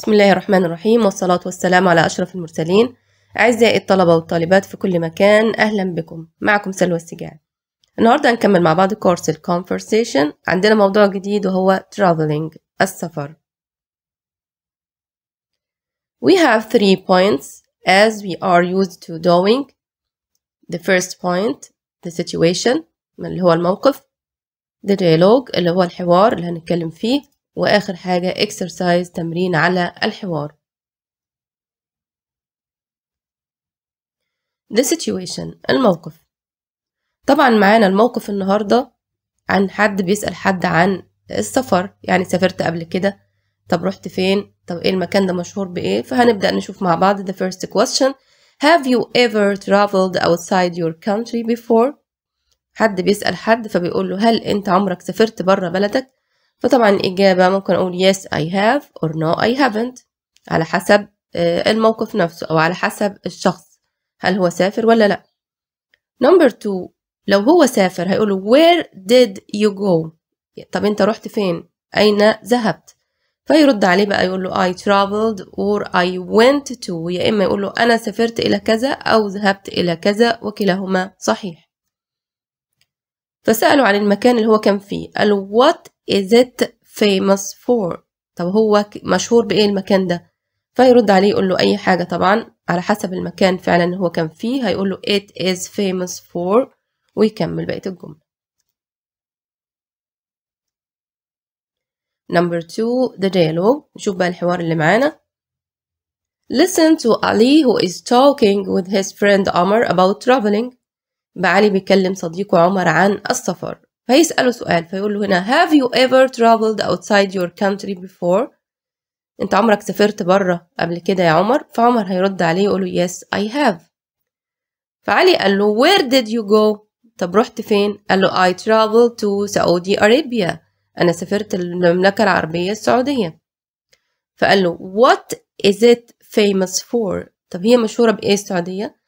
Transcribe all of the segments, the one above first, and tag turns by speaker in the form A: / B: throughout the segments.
A: بسم الله الرحمن الرحيم والصلاة والسلام على أشرف المرسلين أعزائي الطلبة والطالبات في كل مكان أهلا بكم معكم سلوى السجاعي النهاردة هنكمل مع بعض كورس الكونفرسيشن عندنا موضوع جديد وهو traveling السفر We have three points as we are used to doing the first point the situation اللي هو الموقف the dialogue اللي هو الحوار اللي هنتكلم فيه وآخر حاجة إكسرسايز تمرين على الحوار the situation الموقف طبعا معانا الموقف النهاردة عن حد بيسأل حد عن السفر يعني سافرت قبل كده طب رحت فين طب ايه المكان ده مشهور بايه فهنبدأ نشوف مع بعض the first question have you ever traveled outside your country before حد بيسأل حد فبيقول له هل انت عمرك سافرت بره بلدك فطبعا الإجابة ممكن أقول yes I have or no I haven't على حسب آه، الموقف نفسه أو على حسب الشخص هل هو سافر ولا لأ number two لو هو سافر هيقول where did you go طب أنت رحت فين أين ذهبت فيرد عليه بقى يقول له I traveled or I went to يا إما يقول له أنا سافرت إلى كذا أو ذهبت إلى كذا وكلاهما صحيح فسألوا عن المكان اللي هو كان فيه قالوا what is it famous for طب هو مشهور بإيه المكان ده فيرد عليه يقول له أي حاجة طبعا على حسب المكان فعلا اللي هو كان فيه هيقول له it is famous for ويكمل بقية الجملة Number two, the dialogue. نشوف بقى الحوار اللي معانا. Listen to Ali who is talking with his friend Amr about traveling. بعلي بيكلم صديقه عمر عن السفر فيسأله سؤال فيقول له هنا have you ever traveled outside your country before انت عمرك سافرت بره قبل كده يا عمر فعمر هيرد عليه يقول له yes I have فعلي قال له where did you go طب رحت فين قال له I traveled to Saudi Arabia أنا سافرت المملكة العربية السعودية فقال له what is it famous for طب هي مشهورة بإيه السعودية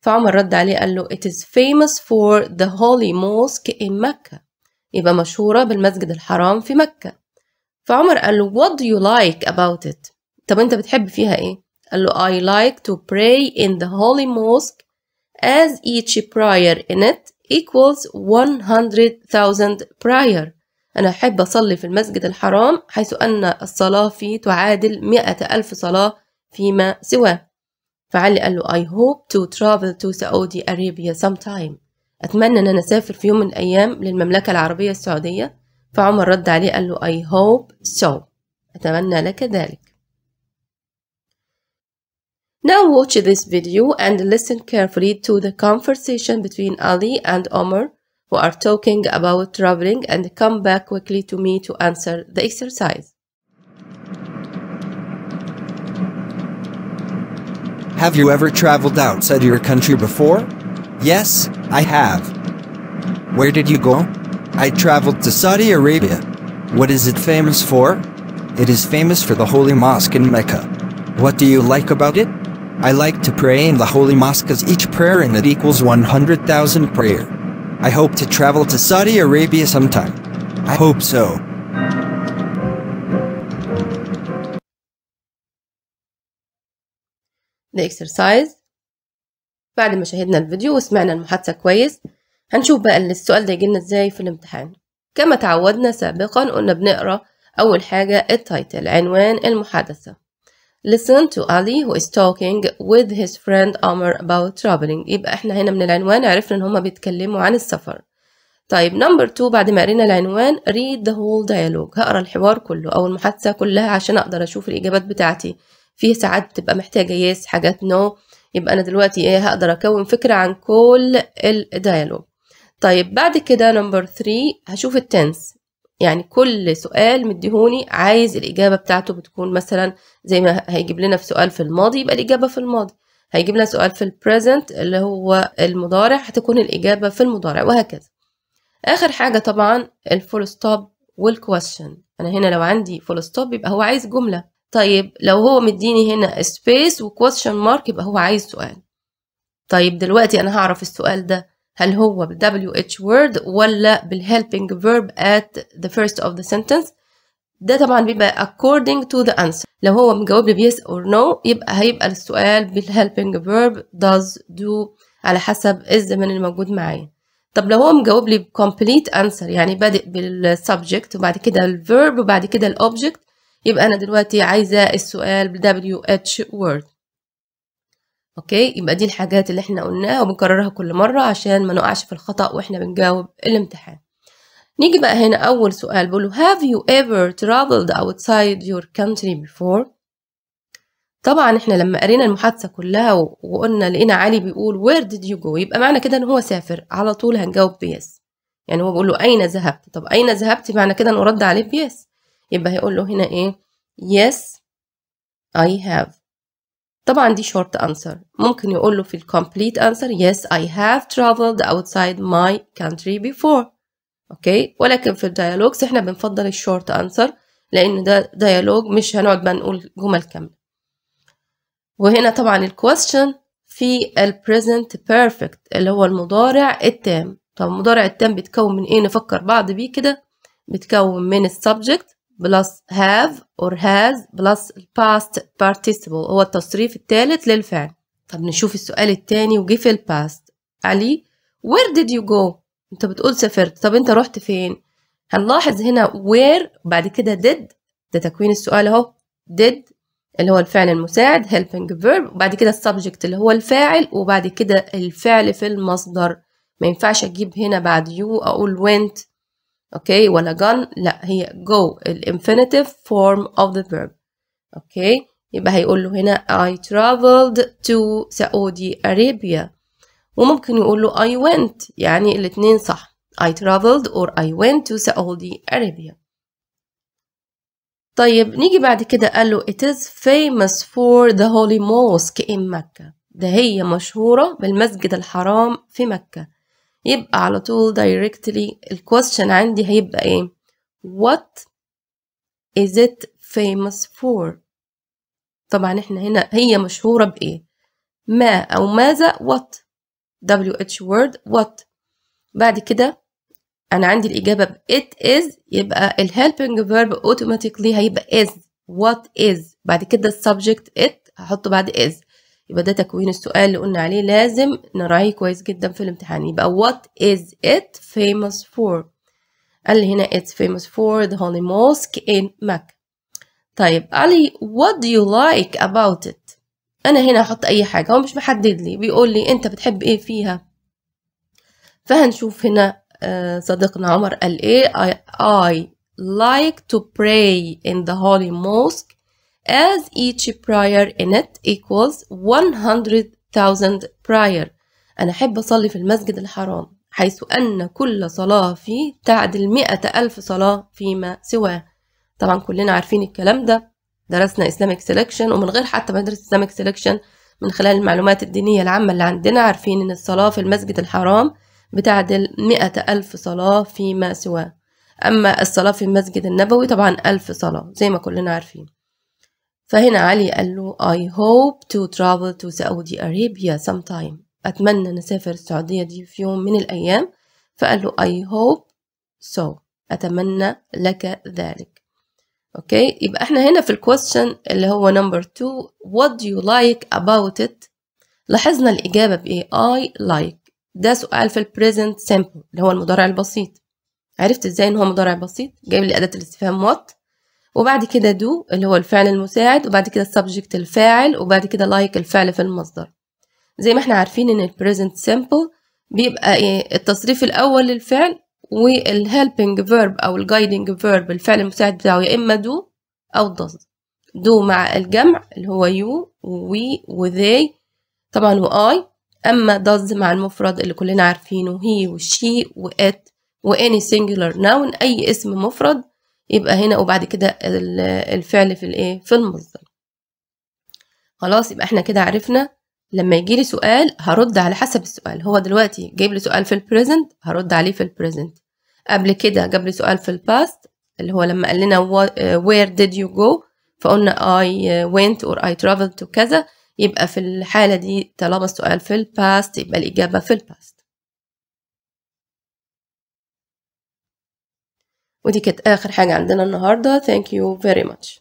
A: فعمر رد عليه قال له It is famous for the holy mosque in مكة يبقى مشهورة بالمسجد الحرام في مكة فعمر قال له What do you like about it؟ طب أنت بتحب فيها إيه؟ قال له I like to pray in the holy mosque as each prayer in it equals 100,000 prayer أنا أحب أصلي في المسجد الحرام حيث أن الصلاة فيه تعادل مئة ألف صلاة فيما سواه فعلي قال له I hope to travel to Saudi Arabia sometime أتمنى إن أنا أسافر في يوم من الأيام للمملكة العربية السعودية فعمر رد عليه قال له I hope so أتمنى لك ذلك Now watch this video and listen carefully to the conversation between Ali and Omar who are talking about traveling and come back quickly to me to answer the exercise. Have you ever traveled outside your country before? Yes, I have. Where did you go? I traveled to Saudi Arabia. What is it famous for? It is famous for the Holy Mosque in Mecca. What do you like about it? I like to pray in the Holy Mosque as each prayer in it equals 100,000 prayer. I hope to travel to Saudi Arabia sometime. I hope so. the exercise بعد ما شاهدنا الفيديو وسمعنا المحادثة كويس هنشوف بقى السؤال ده يجينا ازاي في الامتحان كما تعودنا سابقا قلنا بنقرا أول حاجة التايتل عنوان المحادثة Listen to Ali who is talking with his friend Amr about traveling يبقى احنا هنا من العنوان عرفنا ان هما بيتكلموا عن السفر طيب نمبر 2 بعد ما قرينا العنوان read the whole dialogue هقرا الحوار كله او المحادثة كلها عشان اقدر اشوف الاجابات بتاعتي في ساعات بتبقى محتاجة يس حاجات نو يبقى أنا دلوقتي إيه هقدر أكون فكرة عن كل الديالوج طيب بعد كده نمبر 3 هشوف التنس يعني كل سؤال مديهوني عايز الإجابة بتاعته بتكون مثلا زي ما هيجيب لنا في سؤال في الماضي يبقى الإجابة في الماضي هيجيب لنا سؤال في البريزنت اللي هو المضارع هتكون الإجابة في المضارع وهكذا آخر حاجة طبعا الفول ستوب والكويشن أنا هنا لو عندي فول ستوب يبقى هو عايز جملة طيب لو هو مديني هنا سبيس وكويشن مارك يبقى هو عايز سؤال طيب دلوقتي انا هعرف السؤال ده هل هو بال WH word ولا بال helping verb at the first of the sentence ده طبعا بيبقى according to the answer لو هو مجاوب لي yes or no يبقى هيبقى السؤال بال helping verb does do على حسب الزمن الموجود معايا طب لو هو مجاوب لي complete answer يعني بادئ بال subject وبعد كده الverb وبعد كده الobject يبقى أنا دلوقتي عايزة السؤال بال WH word أوكي يبقى دي الحاجات اللي احنا قلناها وبنكررها كل مرة عشان ما نقعش في الخطأ وإحنا بنجاوب الامتحان نيجي بقى هنا أول سؤال بقوله have you ever traveled outside your country before طبعا احنا لما قرينا المحادثة كلها وقلنا لقينا علي بيقول where did you go يبقى معنى كده ان هو سافر على طول هنجاوب بيس يعني هو بيقول له اين ذهبت طب اين ذهبت معنى كده ان رد عليه بيس يبقى هيقول له هنا ايه yes I have طبعا دي short answer ممكن يقول له في ال complete answer yes I have traveled outside my country before اوكي ولكن في الديالوجز احنا بنفضل الشورت انسر لان ده ديالوج مش هنقعد بقى نقول جمل كامله وهنا طبعا الكويستشن في البريزنت بيرفكت اللي هو المضارع التام طب المضارع التام بيتكون من ايه نفكر بعض بيه كده بيتكون من السبجكت بلس have or has بلس past participle هو التصريف الثالث للفعل طب نشوف السؤال الثاني وجي في الباست علي where did you go انت بتقول سافرت طب انت رحت فين هنلاحظ هنا where بعد كده did ده تكوين السؤال اهو did اللي هو الفعل المساعد helping verb وبعد كده subject اللي هو الفاعل وبعد كده الفعل في المصدر ما ينفعش اجيب هنا بعد you اقول went اوكي ولا جن لا هي go الانفينيتيف form of the verb اوكي يبقى هيقول له هنا I traveled to Saudi Arabia وممكن يقول له I went يعني الاتنين صح I traveled or I went to Saudi Arabia طيب نيجي بعد كده قال له it is famous for the holy mosque in مكة ده هي مشهورة بالمسجد الحرام في مكة يبقى على طول directly ال question عندي هيبقى ايه what is it famous for طبعا احنا هنا هي مشهورة بايه ما او ماذا what wh word what بعد كده انا عندي الاجابة ب it is يبقى ال helping verb automatically هيبقى is what is بعد كده subject it هحطه بعد is يبقى ده تكوين السؤال اللي قلنا عليه لازم نراعيه كويس جدا في الامتحان يبقى what is it famous for قال لي هنا it's famous for the holy mosque in مكة طيب قال لي what do you like about it انا هنا هحط اي حاجة هو مش محدد لي بيقول لي انت بتحب ايه فيها فهنشوف هنا آه، صديقنا عمر قال ايه I, I like to pray in the holy mosque as each prayer in it equals 100,000 prayer أنا أحب أصلي في المسجد الحرام حيث أن كل صلاة فيه تعدل مئة ألف صلاة فيما سواه طبعا كلنا عارفين الكلام ده درسنا إسلامك سيلكشن ومن غير حتى ما ندرس إسلامك سيلكشن من خلال المعلومات الدينية العامة اللي عندنا عارفين إن الصلاة في المسجد الحرام بتعدل مئة ألف صلاة فيما سواه أما الصلاة في المسجد النبوي طبعا ألف صلاة زي ما كلنا عارفين فهنا علي قال له I hope to travel to Saudi Arabia sometime أتمنى أن أسافر السعودية دي في يوم من الأيام فقال له I hope so أتمنى لك ذلك أوكي يبقى احنا هنا في الكويستشن اللي هو نمبر 2 What do you like about it لاحظنا الإجابة بإيه I like ده سؤال في present simple اللي هو المضارع البسيط عرفت ازاي ان هو مضارع بسيط جايب لي أداة الاستفهام what وبعد كده دو اللي هو الفعل المساعد وبعد كده السبجكت الفاعل وبعد كده لايك like الفعل في المصدر زي ما احنا عارفين ان البريزنت سيمبل بيبقى ايه التصريف الاول للفعل والهيلبنج فيرب او الجايدنج فيرب الفعل المساعد بتاعه يا اما دو او does دو مع الجمع اللي هو يو وي وذي طبعا واي اما does مع المفرد اللي كلنا عارفينه هي وشي وات واني singular ناون اي اسم مفرد يبقى هنا وبعد كده الفعل في الايه في المصدر خلاص يبقى احنا كده عرفنا لما يجي لي سؤال هرد على حسب السؤال هو دلوقتي جايب لي سؤال في البريزنت هرد عليه في البريزنت قبل كده جاب لي سؤال في الباست اللي هو لما قال لنا وير ديد يو جو فقلنا اي ونت اور اي traveled وكذا كذا يبقى في الحالة دي طالما السؤال في الباست يبقى الإجابة في الباست ودي كانت آخر حاجة عندنا النهاردة thank you very much